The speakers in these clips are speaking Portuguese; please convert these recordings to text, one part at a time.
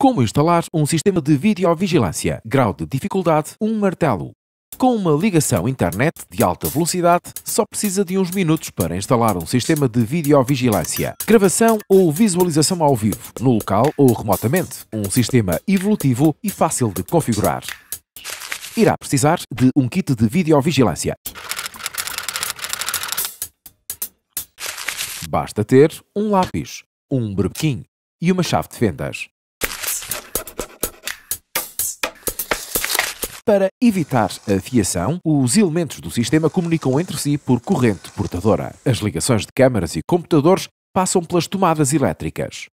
Como instalar um sistema de videovigilância, grau de dificuldade, um martelo. Com uma ligação internet de alta velocidade, só precisa de uns minutos para instalar um sistema de videovigilância, gravação ou visualização ao vivo, no local ou remotamente. Um sistema evolutivo e fácil de configurar. Irá precisar de um kit de videovigilância. Basta ter um lápis, um brebequim e uma chave de fendas. Para evitar a fiação, os elementos do sistema comunicam entre si por corrente portadora. As ligações de câmaras e computadores passam pelas tomadas elétricas.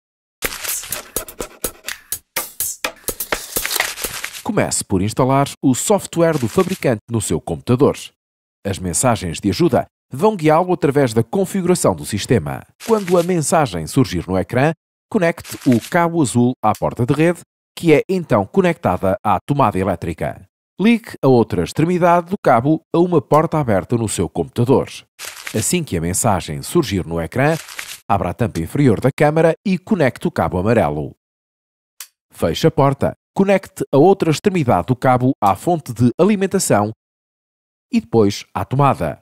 Comece por instalar o software do fabricante no seu computador. As mensagens de ajuda vão guiá-lo através da configuração do sistema. Quando a mensagem surgir no ecrã, conecte o cabo azul à porta de rede, que é então conectada à tomada elétrica. Ligue a outra extremidade do cabo a uma porta aberta no seu computador. Assim que a mensagem surgir no ecrã, abra a tampa inferior da câmara e conecte o cabo amarelo. Feche a porta, conecte a outra extremidade do cabo à fonte de alimentação e depois à tomada.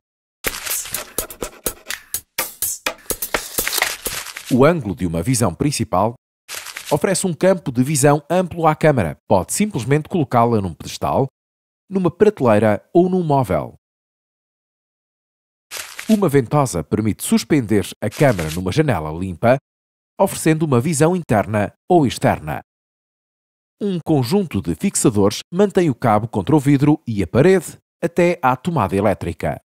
O ângulo de uma visão principal oferece um campo de visão amplo à câmara. Pode simplesmente colocá-la num pedestal numa prateleira ou num móvel. Uma ventosa permite suspender a câmara numa janela limpa, oferecendo uma visão interna ou externa. Um conjunto de fixadores mantém o cabo contra o vidro e a parede até à tomada elétrica.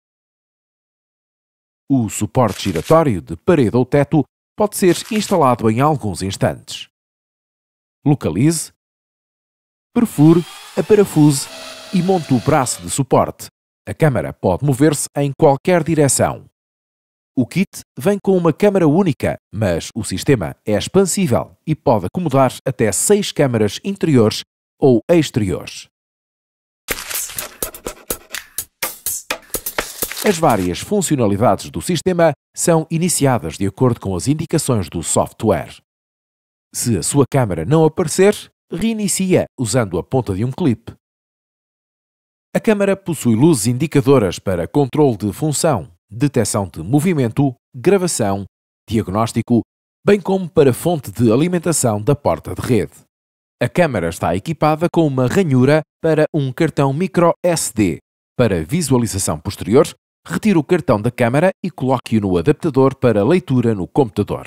O suporte giratório de parede ou teto pode ser instalado em alguns instantes. Localize, perfure, aparafuse e monta o braço de suporte. A câmara pode mover-se em qualquer direção. O kit vem com uma câmara única, mas o sistema é expansível e pode acomodar até seis câmaras interiores ou exteriores. As várias funcionalidades do sistema são iniciadas de acordo com as indicações do software. Se a sua câmara não aparecer, reinicia usando a ponta de um clipe. A câmara possui luzes indicadoras para controle de função, detecção de movimento, gravação, diagnóstico, bem como para fonte de alimentação da porta de rede. A câmara está equipada com uma ranhura para um cartão micro SD. Para visualização posterior, retire o cartão da câmara e coloque-o no adaptador para leitura no computador.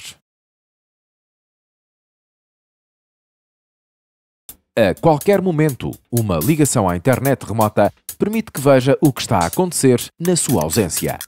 A qualquer momento, uma ligação à internet remota permite que veja o que está a acontecer na sua ausência.